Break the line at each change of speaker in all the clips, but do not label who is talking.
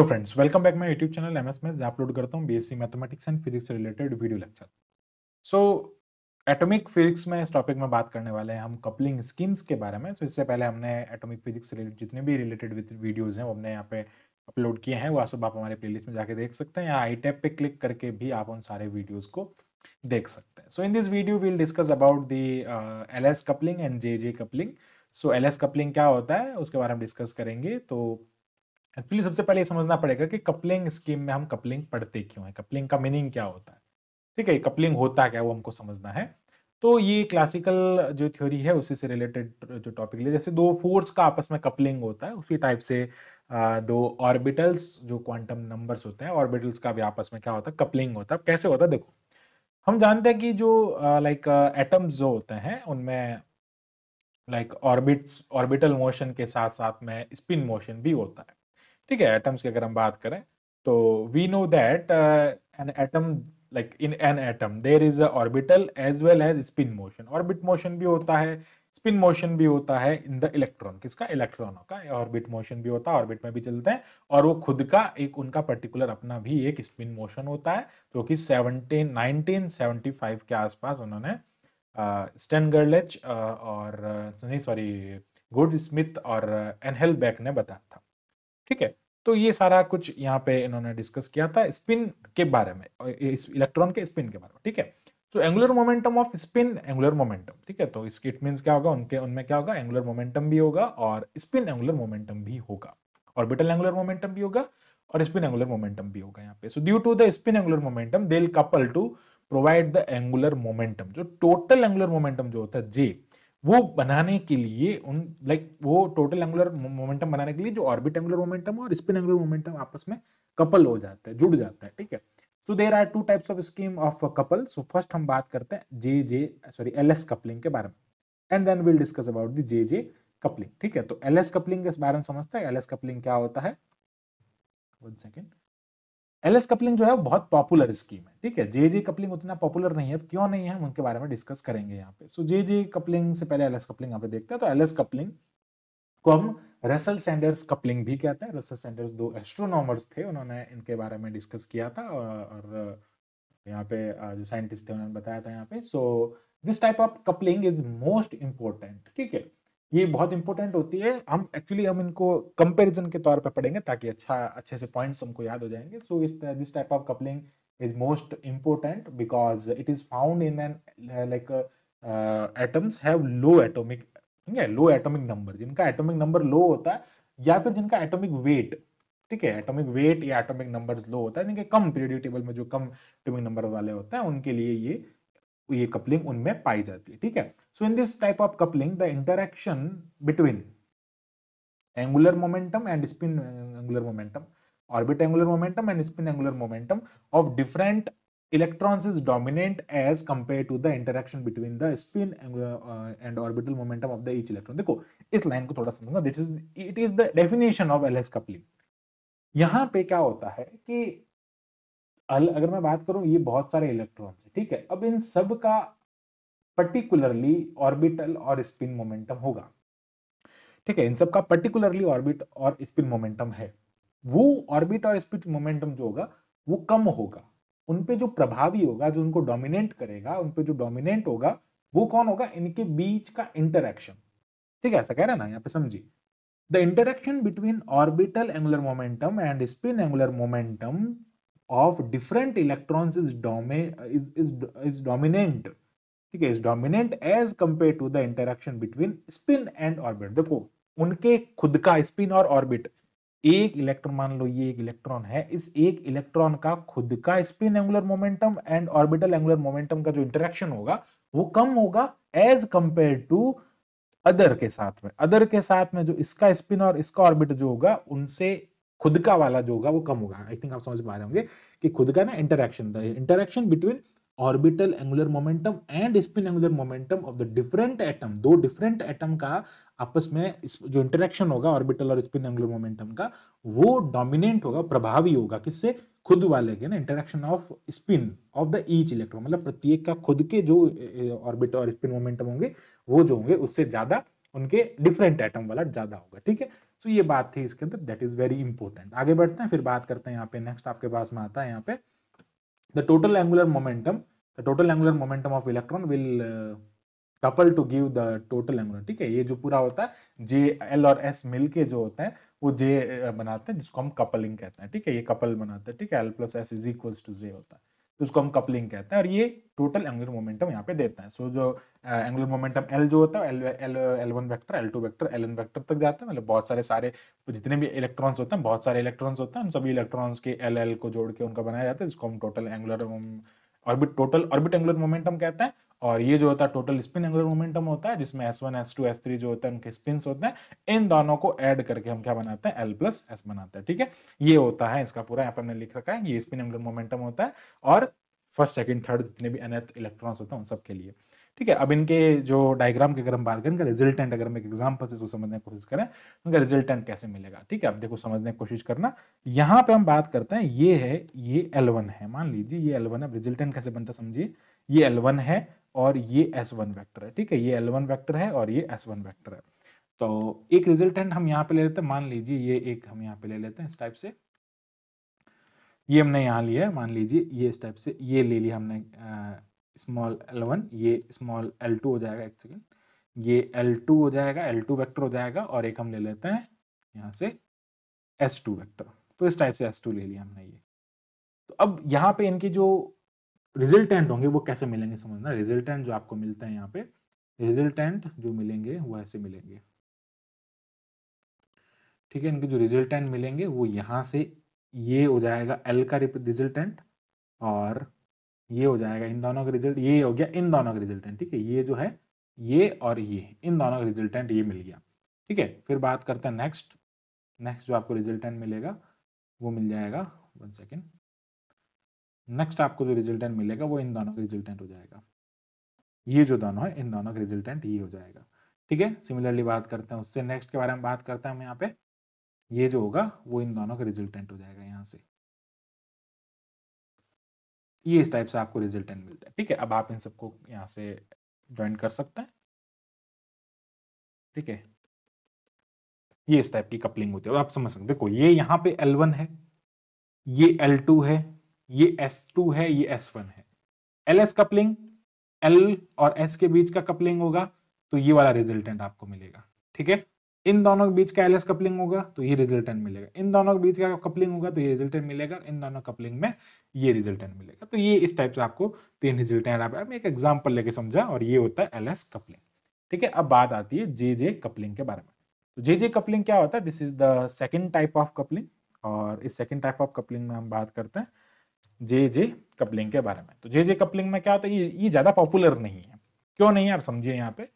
hello friends welcome back my YouTube channel M S मैं upload करता हूँ B Sc mathematics and physics related video lecture so atomic physics में इस topic में बात करने वाले हैं हम कपलिंग स्कीम्स के बारे में सो so, इससे पहले हमने एटॉमिक फिजिक्स से रिलेटेड जितने भी रिलेटेड वीडियोज़ हैं वो हमने यहाँ पे अपलोड किए हैं वो सब आप हमारे लिस्ट में जाके देख सकते हैं या आई टैप पे क्लिक करके भी आप उन सारे वीडियोज़ को देख सकते हैं so in this video we'll discuss about the L S coupling and J J coupling so L S coupling क्या होता है उसके बारे में डिस्कस करेंगे तो एक्चुअली सबसे पहले ये समझना पड़ेगा कि कपलिंग स्कीम में हम कपलिंग पढ़ते क्यों है कपलिंग का मीनिंग क्या होता है ठीक है कपलिंग होता क्या वो हमको समझना है तो ये क्लासिकल जो थ्योरी है उसी से रिलेटेड जो टॉपिक लिए जैसे दो फोर्स का आपस में कपलिंग होता है उसी टाइप से दो ऑर्बिटल्स जो क्वांटम नंबर्स होते हैं ऑर्बिटल्स का भी आपस में क्या होता है कपलिंग होता है कैसे होता है देखो हम जानते हैं कि जो लाइक एटम्स जो होते हैं उनमें लाइक ऑर्बिट्स ऑर्बिटल मोशन के साथ साथ में स्पिन मोशन भी होता है ठीक है एटम्स की अगर हम बात करें तो we know that an atom like in an atom there is orbital as well as spin motion orbit motion भी होता है स्पिन मोशन भी होता है इन द इलेक्ट्रॉन किसका इलेक्ट्रॉनों का ऑर्बिट मोशन भी होता है ऑर्बिट में भी चलते हैं और वो खुद का एक उनका पर्टिकुलर अपना भी एक स्पिन मोशन होता है जो कि सेवनटीन नाइनटीन सेवेंटी फाइव के आसपास उन्होंने स्टेन uh, गर्लेच uh, और uh, नहीं सॉरी गुड स्मिथ और एनहेल बैक ने बताया था ठीक है तो ये सारा कुछ यहाँ पे इन्होंने डिस्कस किया था स्पिन के बारे में इस इलेक्ट्रॉन के स्पिन के बारे में ठीक है so angular momentum of spin angular momentum ठीक है तो इसकी इट मीन्स क्या होगा उनके उनमें क्या होगा एंगुलर मोमेंटम भी होगा और स्पिन एंगुलर मोमेंटम भी होगा ऑर्बिटल एंगुलर मोमेंटम भी होगा और स्पिन एंगुलर मोमेंटम भी होगा यहाँ पे so due to the spin angular momentum they couple to provide the angular momentum जो टोटल एंगुलर मोमेंटम जो होता है जे वो बनाने के लिए उन लाइक like, वो टोटल एंगुलर मोमेंटम बनाने के लिए जो ऑर्बिट एंगुलर मोमेंटम और स्पिन एंगुलर मोमेंटम आपस में कपल हो जाता है जुड़ जाता है ठीक है so there are two types of scheme of couple so first हम बात करते हैं J J sorry L S coupling के बारे में and then will discuss about the J J coupling ठीक है तो एल एस कपलिंग के बारे में समझते हैं एल एस कपलिंग क्या होता है वन सेकेंड एलएस कपलिंग जो है वो बहुत पॉपुलर स्कीम है ठीक है जे जे कपलिंग उतना पॉपुलर नहीं है क्यों नहीं है हम उनके बारे में डिस्कस करेंगे यहाँ पे सो जे जे कपलिंग से पहले एलएस कपलिंग यहाँ पे देखते हैं तो एलएस कपलिंग को हम रसल सैंडर्स कपलिंग भी कहते हैं रसल सैंडर्स दो एस्ट्रोनॉमर्स थे उन्होंने इनके बारे में डिस्कस किया था और यहाँ पे जो साइंटिस्ट थे उन्होंने बताया था यहाँ पे so this type of coupling is most important ठीक है ये बहुत इंपॉर्टेंट होती है हम एक्चुअली हम इनको कंपैरिजन के तौर पर पढ़ेंगे ताकि अच्छा अच्छे से पॉइंट्स हमको याद हो जाएंगे सो इस this type of coupling is most important because it is found in an like atoms have low atomic ठीक है लो एटॉमिक नंबर जिनका एटॉमिक नंबर लो होता है या फिर जिनका एटॉमिक वेट ठीक है एटॉमिक वेट या एटॉमिक नंबर्स लो होता है जिनके कम पीरियडिक टेबल में जो कम एटॉमिक नंबर वाले होते हैं उनके लिए ये ये कपलिंग उनमें पाई जाती है ठीक है so in this type of coupling the interaction between angular momentum and spin angular momentum orbit angular momentum and spin angular momentum of different electrons is dominant as compared to the interaction between the spin angular uh, and orbital momentum of the each देखो इस लाइन को थोड़ा समझूंगा that is it is the definition of L S coupling यहाँ पे क्या होता है कि अगर मैं बात करूं ये बहुत सारे इलेक्ट्रॉन है ठीक है अब इन सब का पर्टिकुलरली ऑर्बिटल और स्पिन मोमेंटम होगा ठीक है इन सब का पर्टिकुलरली ऑर्बिट और स्पिन मोमेंटम है वो ऑर्बिट और स्पिन मोमेंटम जो होगा वो कम होगा उन पे जो प्रभावी होगा जो उनको डोमिनेट करेगा उन पे जो डोमिनेट होगा वो कौन होगा इनके बीच का इंटरेक्शन ठीक है ऐसा कह रहा ना यहाँ पे समझिए the interaction between orbital angular momentum and spin angular momentum of different electrons is domi is, is, ठीक है is dominant as compare to the interaction between spin and orbit देखो उनके खुद का स्पिन और ऑर्बिट एक इलेक्ट्रॉन मान लो ये एक इलेक्ट्रॉन है इस एक इलेक्ट्रॉन का खुद का spin angular momentum and orbital angular momentum का जो इंटरेक्शन होगा वो कम होगा एज कंपेयर टू अदर के साथ में अदर के साथ में जो इसका स्पिन और इसका ऑर्बिट जो होगा उनसे खुद का वाला जो होगा वो कम होगा आई थिंक आप समझ पा रहे होंगे कि खुद का ना interaction the interaction between orbital angular momentum and spin angular momentum of the different atom दो डिफरेंट एटम का आपस में जो इंटरेक्शन होगा ऑर्बिटल और स्पिन एंगुलर मोमेंटम का वो डोमिनेंट होगा प्रभावी होगा किससे खुद वाले के ना interaction of spin of the each electron मतलब प्रत्येक का खुद के जो ऑर्बिट और स्पिन मोमेंटम होंगे वो जो होंगे उससे ज्यादा उनके डिफरेंट एटम वाला ज्यादा होगा ठीक है सो तो ये बात थी इसके अंदर दैट इज़ वेरी इंपॉर्टेंट आगे बढ़ते हैं फिर बात करते हैं यहाँ पे नेक्स्ट आपके पास में आता है यहाँ पे the total angular momentum the total angular momentum of electron will couple to give the total angular ठीक है ये जो पूरा होता है जे एल और एस मिल के जो होते हैं वो जे uh, बनाते हैं जिसको हम कपलिंग कहते हैं ठीक है ये कपल बनाते हैं ठीक है L plus S is equals to J होता है तो उसको हम कपलिंग कहते हैं और ये टोटल एंगुलर मोमेंटम यहाँ पे देता है सो जो एंगुलर मोमेंटम एल जो होता है L L L one vector L two vector L N vector तक जाता है मतलब बहुत सारे सारे तो जितने भी इलेक्ट्रॉन्स होते हैं बहुत सारे इलेक्ट्रॉन्स होते हैं उन सभी इलेक्ट्रॉन्स के एल एल को जोड़ के उनका बनाया जाता है जिसको हम total angular orbit total orbit angular momentum कहते हैं और ये जो होता है टोटल स्पिन एंगुलर मोमेंटम होता है जिसमें S one S two S three जो होता है उनके स्पिन होते हैं इन दोनों को ऐड करके हम क्या बनाते हैं एल प्लस एस बनाते हैं ठीक है ये होता है इसका पूरा यहाँ पर हमने लिख रखा है ये स्पिन एंगुलर मोमेंटम होता है और फर्स्ट सेकंड थर्ड जितने भी अनथ इलेक्ट्रॉन्स होते हैं उन सबके लिए ठीक है अब इनके जो डायग्राम की अगर हम बात करें इनका रिजल्टेंट अगर हम एक एग्जाम्पल से समझने की कोशिश करें तो रिजल्टेंट कैसे मिलेगा ठीक है अब देखो समझने की कोशिश करना यहाँ पे हम बात करते हैं ये है ये एल है मान लीजिए ये एल है रिजल्टेंट कैसे बनता समझिए ये एल है और ये एस वन वैक्टर है ठीक है ये एल वन वैक्टर है और ये एस वन वैक्टर है तो एक रिजल्टेंट हम यहाँ पे ले लेते हैं मान लीजिए ये एक हम यहाँ पे ले लेते हैं इस टाइप से ये हमने यहाँ लिया है मान लीजिए ये इस टाइप से ये ले लिया हमने स्मॉल एल वन ये स्मॉल एल टू हो जाएगा एक सेकेंड ये एल टू हो जाएगा एल टू वैक्टर हो जाएगा और एक हम ले लेते हैं यहाँ से एस टू वैक्टर तो इस टाइप से एस टू ले लिया हमने ये तो अब यहाँ पे इनकी जो रिजल्टेंट होंगे वो कैसे मिलेंगे समझना रिजल्टेंट जो आपको मिलते हैं यहाँ पे रिजल्टेंट जो मिलेंगे वो ऐसे मिलेंगे ठीक है इनके जो रिजल्टेंट मिलेंगे वो यहाँ से ये हो जाएगा एल का रिजल्टेंट और ये हो जाएगा इन दोनों का रिजल्ट ये हो गया इन दोनों का रिजल्टेंट ठीक है ये जो है ये और ये इन दोनों का रिजल्टेंट ये मिल गया ठीक है फिर बात करते हैं नेक्स्ट नेक्स्ट जो आपको रिजल्टेंट मिलेगा वो मिल जाएगा वन सेकेंड नेक्स्ट आपको जो रिजल्टेंट मिलेगा वो इन दोनों का रिजल्टेंट हो जाएगा ये जो दोनों है इन दोनों का रिजल्टेंट ये हो जाएगा ठीक है सिमिलरली बात करते हैं उससे नेक्स्ट के बारे में बात करते हैं हम यहाँ पे ये जो होगा वो इन दोनों का रिजल्टेंट हो जाएगा यहाँ से ये इस टाइप से आपको रिजल्टेंट मिलता है ठीक है अब आप इन सबको यहाँ से ज्वाइन कर सकते हैं ठीक है ये इस टाइप की कपलिंग होती है आप समझ सकते देखो ये यहाँ पे L1 है ये L2 है ये S2 है ये S1 है एल एस कपलिंग एल और एस के बीच का कपलिंग होगा तो ये वाला रिजल्टेंट आपको मिलेगा ठीक है इन दोनों के बीच का एल एस कपलिंग होगा तो ये रिजल्टेंट मिलेगा इन दोनों के बीच का कपलिंग होगा तो ये रिजल्टेंट मिलेगा इन दोनों कपलिंग में ये रिजल्टेंट मिलेगा तो ये इस टाइप से आपको तीन रिजल्टेंट आप एक एग्जाम्पल लेके समझा और ये होता है एल एस कपलिंग ठीक है अब बात आती है जे जे कपलिंग के बारे में तो जे जे कपलिंग क्या होता है this is the second type of coupling और इस सेकेंड टाइप ऑफ कपलिंग में हम बात करते हैं जे जे कपलिंग के बारे में तो जे जे कपलिंग में क्या होता है ये ये ज़्यादा पॉपुलर नहीं है क्यों नहीं है आप समझिए यहाँ पे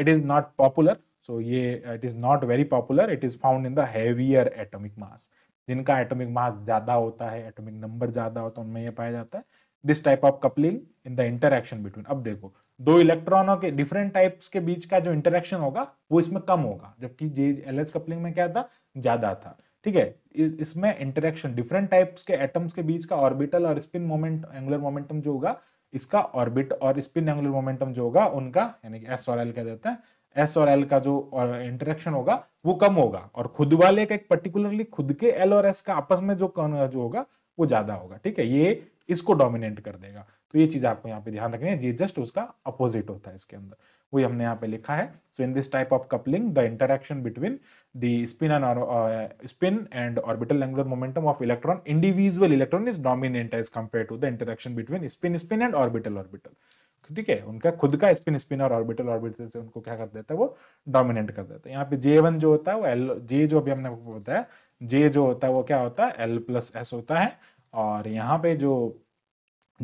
it is not popular so ये it is not very popular it is found in the heavier atomic mass जिनका एटॉमिक मास ज़्यादा होता है एटॉमिक नंबर ज़्यादा होता है उनमें यह पाया जाता है this type of coupling in the interaction between अब देखो दो इलेक्ट्रॉनों के डिफरेंट टाइप्स के बीच का जो इंटरेक्शन होगा वो इसमें कम होगा जबकि जे एल एस कपलिंग में क्या था ज़्यादा था ठीक है इस, इसमें इंटरेक्शन डिफरेंट टाइप्स के एटम्स के बीच का ऑर्बिटल और स्पिन मोमेंट एंगुलर मोमेंटम जो होगा इसका ऑर्बिट और स्पिन एंगुलर मोमेंटम जो होगा उनका यानी कि एस और एल कह देते हैं एस और एल का जो इंटरेक्शन होगा वो कम होगा और खुद वाले का एक पर्टिकुलरली खुद के एल और एस का आपस में जो जो होगा वो ज्यादा होगा ठीक है ये इसको डोमिनेट कर देगा तो ये चीज़ आपको यहाँ पे ध्यान रखनी है ये जस्ट उसका अपोजिट होता है इसके अंदर वही हमने यहाँ पे लिखा है so in this type of coupling the interaction between the spin and spin and orbital angular momentum of electron individual electron is dominant as compare to the interaction between spin spin and orbital orbital ठीक है उनका खुद का spin spin और orbital orbital से उनको क्या कर देता है वो डोमिनेट कर देता है यहाँ पे जे वन जो होता है वो एल जे जो अभी हमने बताया जे जो होता है वो क्या होता है एल प्लस एस होता है और यहाँ पे जो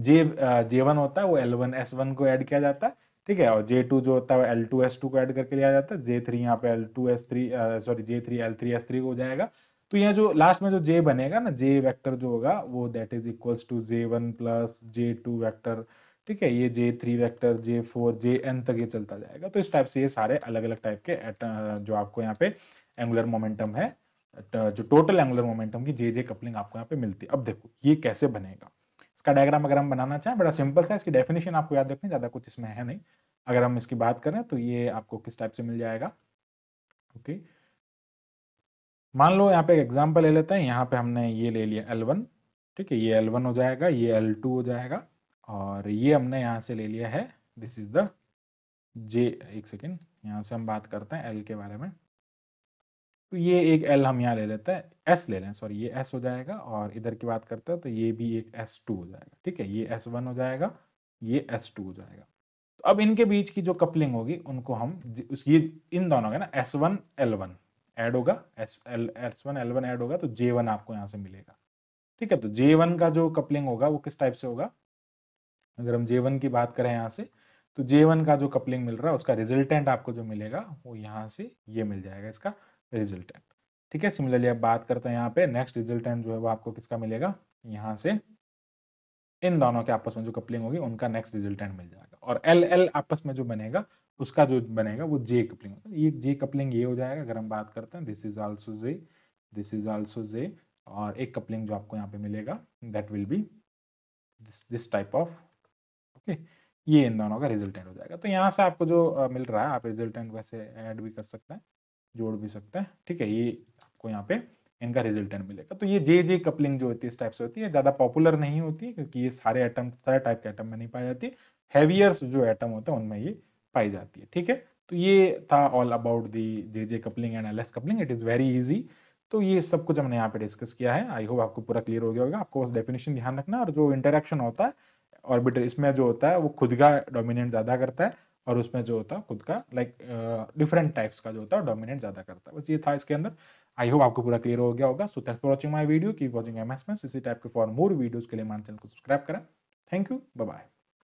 जे जे वन होता है वो एल वन एस वन को ऐड किया जाता है ठीक है और जे टू जो होता है वो एल टू एस टू को ऐड करके लिया जाता है जे थ्री यहाँ पे L two S three sorry J three L three S three हो जाएगा तो यहाँ जो लास्ट में जो जे बनेगा ना जे वैक्टर जो होगा वो that is equals to J one plus J two vector ठीक है ये J three vector J four J N तक ये चलता जाएगा तो इस टाइप से ये सारे अलग अलग टाइप के जो आपको यहाँ पे एंगुलर मोमेंटम है जो टोटल एंगुलर मोमेंटम की जे जे कपलिंग आपको यहाँ पे मिलती है अब देखो ये कैसे बनेगा इसका डायग्राम अगर हम बनाना चाहें बड़ा सिंपल सा इसकी डेफिनेशन आपको याद रखनी ज़्यादा कुछ इसमें है नहीं अगर हम इसकी बात करें तो ये आपको किस टाइप से मिल जाएगा ओके मान लो यहाँ पे एक एग्जाम्पल ले लेते हैं यहाँ पे हमने ये ले लिया L1 ठीक है ये L1 हो जाएगा ये L2 हो जाएगा और ये हमने यहाँ से ले लिया है दिस इज़ द जे एक सेकेंड यहाँ से हम बात करते हैं एल के बारे में तो ये एक एल हम यहाँ ले लेते हैं एस ले लें सॉरी ये एस हो जाएगा और इधर की बात करते हैं तो ये भी एक एस टू हो जाएगा ठीक है ये एस वन हो जाएगा ये एस टू हो जाएगा तो अब इनके बीच की जो कपलिंग होगी उनको हम ये इन दोनों का ना S one L one add होगा S L S one L one add होगा तो जे वन आपको यहाँ से मिलेगा ठीक है तो जे वन का जो कपलिंग होगा वो किस टाइप से होगा अगर हम जे वन की बात करें यहाँ से तो जे वन का जो कपलिंग मिल रहा है उसका रिजल्टेंट आपको जो मिलेगा वो यहाँ से ये मिल जाएगा इसका रिजल्टेंट ठीक है सिमिलरली अब बात करते हैं यहाँ पे नेक्स्ट रिजल्टेंट जो है वो आपको किसका मिलेगा यहाँ से इन दोनों के आपस में जो कपलिंग होगी उनका नेक्स्ट रिजल्टेंट मिल जाएगा और एल एल आपस में जो बनेगा उसका जो बनेगा वो जे कपलिंग होगा ये जे कपलिंग ये हो जाएगा अगर हम बात करते हैं this is also J this is also J और एक कपलिंग जो आपको यहाँ पे मिलेगा that will be this type of okay ये इन दोनों का रिजल्टेंट हो जाएगा तो यहाँ से आपको जो मिल रहा है आप रिजल्टेंट वैसे ऐड भी कर सकते हैं जोड़ भी सकते हैं ठीक है ये आपको यहाँ पे इनका रिजल्टेंट मिलेगा तो ये जे जे कपलिंग जो होती है इस टाइप से होती है ज़्यादा पॉपुलर नहीं होती क्योंकि ये सारे एटम सारे टाइप के एटम में नहीं पाई जाती हैवियर्स जो एटम होते हैं उनमें ये पाई जाती है ठीक है तो ये था all about the J J coupling and L S coupling it is very easy तो ये सब कुछ हमने यहाँ पे डिस्कस किया है आई होप आपको पूरा क्लियर हो गया होगा आपको बस डेफिनेशन ध्यान रखना और जो इंटरेक्शन होता है ऑर्बिटर इसमें जो होता है वो खुद का डोमिनेंट ज़्यादा करता है और उसमें जो होता है खुद का लाइक डिफरेंट टाइप्स का जो होता है डोमिनेट ज़्यादा करता है बस ये था इसके अंदर आई होप आपको पूरा क्लियर हो गया होगा so thanks for watching my video की वॉचिंग एम एस इसी टाइप के फॉर मोर वीडियोज़ के लिए मान चैनल को सब्सक्राइब करें थैंक यू बाय